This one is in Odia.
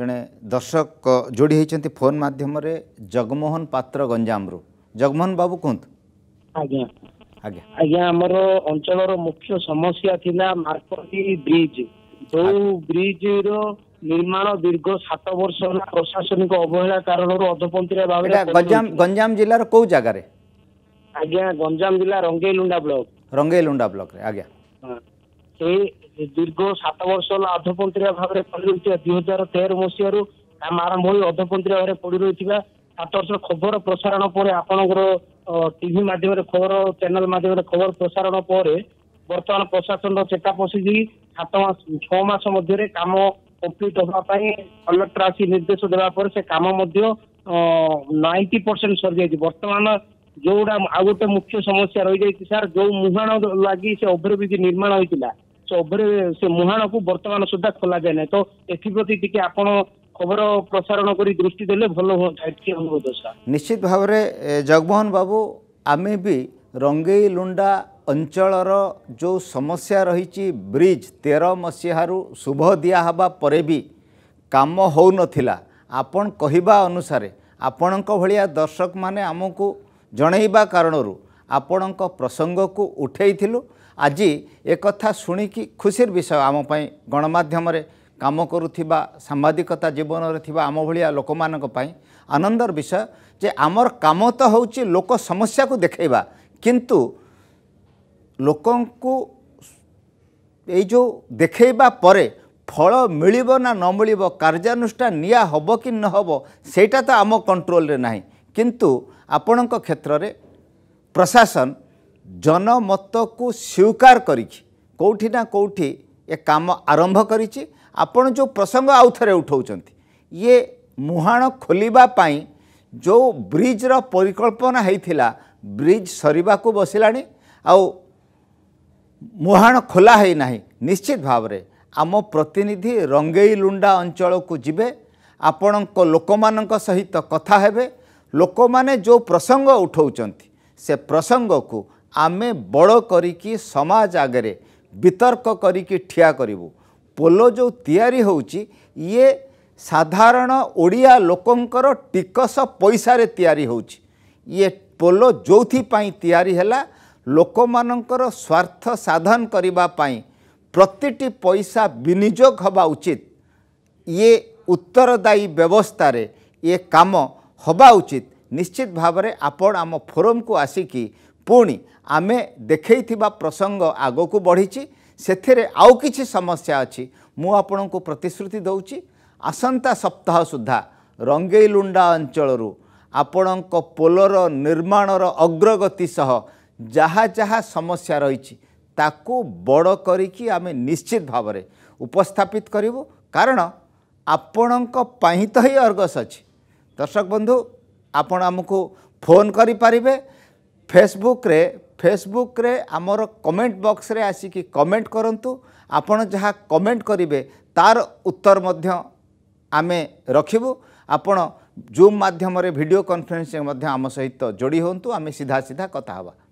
ଜଣେ ଦର୍ଶକ ଯୋଡ଼ି ହୋଇଛନ୍ତି ଫୋନ୍ ମାଧ୍ୟମରେ ଜଗମୋହନ ପାତ୍ର ଗଞ୍ଜାମରୁ ଜଗମୋହନ ବାବୁ କୁହନ୍ତୁ ଆଜ୍ଞା ଆଜ୍ଞା ଆମର ଅଞ୍ଚଳର ମୁଖ୍ୟ ସମସ୍ୟା ଥିଲା ମାର୍କଟି ବ୍ରିଜ ଯୋଉ ବ୍ରିଜର ନିର୍ମାଣ ଦୀର୍ଘ ସାତ ବର୍ଷ ହେଲା ପ୍ରଶାସନିକ ଅବହେଳା କାରଣରୁ ଅଧପନ୍ତିଆ ଭାବରେ ଗଞ୍ଜାମ ଜିଲ୍ଲାର କୋଉ ଜାଗାରେ ଆଜ୍ଞା ଗଞ୍ଜାମ ଜିଲ୍ଲା ରଙ୍ଗେଇଲୁଣ୍ଡା ବ୍ଲକ ରଙ୍ଗେଇଲୁଣ୍ଡା ବ୍ଲକରେ ଆଜ୍ଞା ସେ ଦୀର୍ଘ ସାତ ବର୍ଷ ହେଲା ଅଧପନ୍ତରିଆ ଭାବରେ ପଡ଼ି ରହିଥିବା ଦୁଇ ହଜାର ତେର ମସିହାରୁ କାମ ଆରମ୍ଭ ହୋଇ ଅଧପନ୍ତରିଆ ଭାବରେ ପଡ଼ି ରହିଥିବା ସାତ ବର୍ଷ ଖବର ପ୍ରସାରଣ ପରେ ଆପଣଙ୍କର ଟିଭି ମାଧ୍ୟମରେ ଖବର ଚ୍ୟାନେଲ ମାଧ୍ୟମରେ ଖବର ପ୍ରସାରଣ ପରେ ବର୍ତ୍ତମାନ ପ୍ରଶାସନର ଚେତା ପଶିଛି ସାତ ମାସ ଛଅ ମାସ ମଧ୍ୟରେ କାମ କମ୍ପ୍ଲିଟ୍ ହେବା ପାଇଁ କଲେକ୍ଟର ଆସି ନିର୍ଦ୍ଦେଶ ଦେବା ପରେ ସେ କାମ ମଧ୍ୟ ନାଇଣ୍ଟି ପରସେଣ୍ଟ ସରିଯାଇଛି ବର୍ତ୍ତମାନ ଯୋଉଟା ଆଉ ଗୋଟେ ମୁଖ୍ୟ ସମସ୍ୟା ରହିଯାଇଛି ସାର୍ ଯୋଉ ମୁହାଣ ଲାଗି ସେ ଓଭରବ୍ରିଜ୍ ନିର୍ମାଣ ହୋଇଥିଲା ଉପରେ ସେ ମୁହାଣକୁ ବର୍ତ୍ତମାନ ସୁଦ୍ଧା ଖୋଲାଯାଏ ନାହିଁ ତ ଏଥିପ୍ରତି ଟିକେ ଆପଣ ଖବର ପ୍ରସାରଣ କରି ଦୃଷ୍ଟି ଦେଲେ ଭଲ ହୁଅନ୍ତା ଏତିକି ଅନୁରୋଧ ସାର୍ ନିଶ୍ଚିତ ଭାବରେ ଜଗମୋହନ ବାବୁ ଆମେ ବି ରଙ୍ଗେଇ ଲୁଣ୍ଡା ଅଞ୍ଚଳର ଯେଉଁ ସମସ୍ୟା ରହିଛି ବ୍ରିଜ୍ ତେର ମସିହାରୁ ଶୁଭ ଦିଆହେବା ପରେ ବି କାମ ହେଉନଥିଲା ଆପଣ କହିବା ଅନୁସାରେ ଆପଣଙ୍କ ଭଳିଆ ଦର୍ଶକମାନେ ଆମକୁ ଜଣେଇବା କାରଣରୁ ଆପଣଙ୍କ ପ୍ରସଙ୍ଗକୁ ଉଠେଇଥିଲୁ ଆଜି ଏକଥା ଶୁଣିକି ଖୁସିର ବିଷୟ ଆମ ପାଇଁ ଗଣମାଧ୍ୟମରେ କାମ କରୁଥିବା ସାମ୍ବାଦିକତା ଜୀବନରେ ଥିବା ଆମ ଭଳିଆ ଲୋକମାନଙ୍କ ପାଇଁ ଆନନ୍ଦର ବିଷୟ ଯେ ଆମର କାମ ତ ହେଉଛି ଲୋକ ସମସ୍ୟାକୁ ଦେଖାଇବା କିନ୍ତୁ ଲୋକଙ୍କୁ ଏଇ ଯେଉଁ ଦେଖାଇବା ପରେ ଫଳ ମିଳିବ ନା ନ ମିଳିବ କାର୍ଯ୍ୟାନୁଷ୍ଠାନ ନିଆ ହେବ କି ନ ହେବ ସେଇଟା ତ ଆମ କଣ୍ଟ୍ରୋଲରେ ନାହିଁ କିନ୍ତୁ ଆପଣଙ୍କ କ୍ଷେତ୍ରରେ ପ୍ରଶାସନ ଜନମତକୁ ସ୍ୱୀକାର କରିଛି କେଉଁଠି ନା କେଉଁଠି ଏ କାମ ଆରମ୍ଭ କରିଛି ଆପଣ ଯେଉଁ ପ୍ରସଙ୍ଗ ଆଉଥରେ ଉଠାଉଛନ୍ତି ଇଏ ମୁହାଣ ଖୋଲିବା ପାଇଁ ଯେଉଁ ବ୍ରିଜ୍ର ପରିକଳ୍ପନା ହେଇଥିଲା ବ୍ରିଜ୍ ସରିବାକୁ ବସିଲାଣି ଆଉ ମୁହାଣ ଖୋଲା ହୋଇନାହିଁ ନିଶ୍ଚିତ ଭାବରେ ଆମ ପ୍ରତିନିଧି ରଙ୍ଗେଇ ଲୁଣ୍ଡା ଅଞ୍ଚଳକୁ ଯିବେ ଆପଣଙ୍କ ଲୋକମାନଙ୍କ ସହିତ କଥା ହେବେ ଲୋକମାନେ ଯେଉଁ ପ୍ରସଙ୍ଗ ଉଠାଉଛନ୍ତି ସେ ପ୍ରସଙ୍ଗକୁ ଆମେ ବଡ଼ କରିକି ସମାଜ ଆଗରେ ବିତର୍କ କରିକି ଠିଆ କରିବୁ ପୋଲ ଯେଉଁ ତିଆରି ହେଉଛି ଇଏ ସାଧାରଣ ଓଡ଼ିଆ ଲୋକଙ୍କର ଟିକସ ପଇସାରେ ତିଆରି ହେଉଛି ଇଏ ପୋଲ ଯେଉଁଥିପାଇଁ ତିଆରି ହେଲା ଲୋକମାନଙ୍କର ସ୍ୱାର୍ଥ ସାଧନ କରିବା ପାଇଁ ପ୍ରତିଟି ପଇସା ବିନିଯୋଗ ହେବା ଉଚିତ ଇଏ ଉତ୍ତରଦାୟୀ ବ୍ୟବସ୍ଥାରେ ଇଏ କାମ ହେବା ଉଚିତ ନିଶ୍ଚିତ ଭାବରେ ଆପଣ ଆମ ଫୋରମକୁ ଆସିକି ପୁଣି ଆମେ ଦେଖେଇଥିବା ପ୍ରସଙ୍ଗ ଆଗକୁ ବଢ଼ିଛି ସେଥିରେ ଆଉ କିଛି ସମସ୍ୟା ଅଛି ମୁଁ ଆପଣଙ୍କୁ ପ୍ରତିଶ୍ରୁତି ଦେଉଛି ଆସନ୍ତା ସପ୍ତାହ ସୁଦ୍ଧା ରଙ୍ଗେଇଲୁଣ୍ଡା ଅଞ୍ଚଳରୁ ଆପଣଙ୍କ ପୋଲର ନିର୍ମାଣର ଅଗ୍ରଗତି ସହ ଯାହା ଯାହା ସମସ୍ୟା ରହିଛି ତାକୁ ବଡ଼ କରିକି ଆମେ ନିଶ୍ଚିତ ଭାବରେ ଉପସ୍ଥାପିତ କରିବୁ କାରଣ ଆପଣଙ୍କ ପାଇଁ ତ ହିଁ ଅର୍ଗସ ଅଛି ଦର୍ଶକ ବନ୍ଧୁ ଆପଣ ଆମକୁ ଫୋନ୍ କରିପାରିବେ ଫେସବୁକ୍ରେ ଫେସବୁକ୍ରେ ଆମର କମେଣ୍ଟ ବକ୍ସରେ ଆସିକି କମେଣ୍ଟ କରନ୍ତୁ ଆପଣ ଯାହା କମେଣ୍ଟ କରିବେ ତାର ଉତ୍ତର ମଧ୍ୟ ଆମେ ରଖିବୁ ଆପଣ ଜୁମ୍ ମାଧ୍ୟମରେ ଭିଡ଼ିଓ କନଫରେନ୍ସିଂ ମଧ୍ୟ ଆମ ସହିତ ଯୋଡ଼ି ହୁଅନ୍ତୁ ଆମେ ସିଧା ସିଧା କଥା ହେବା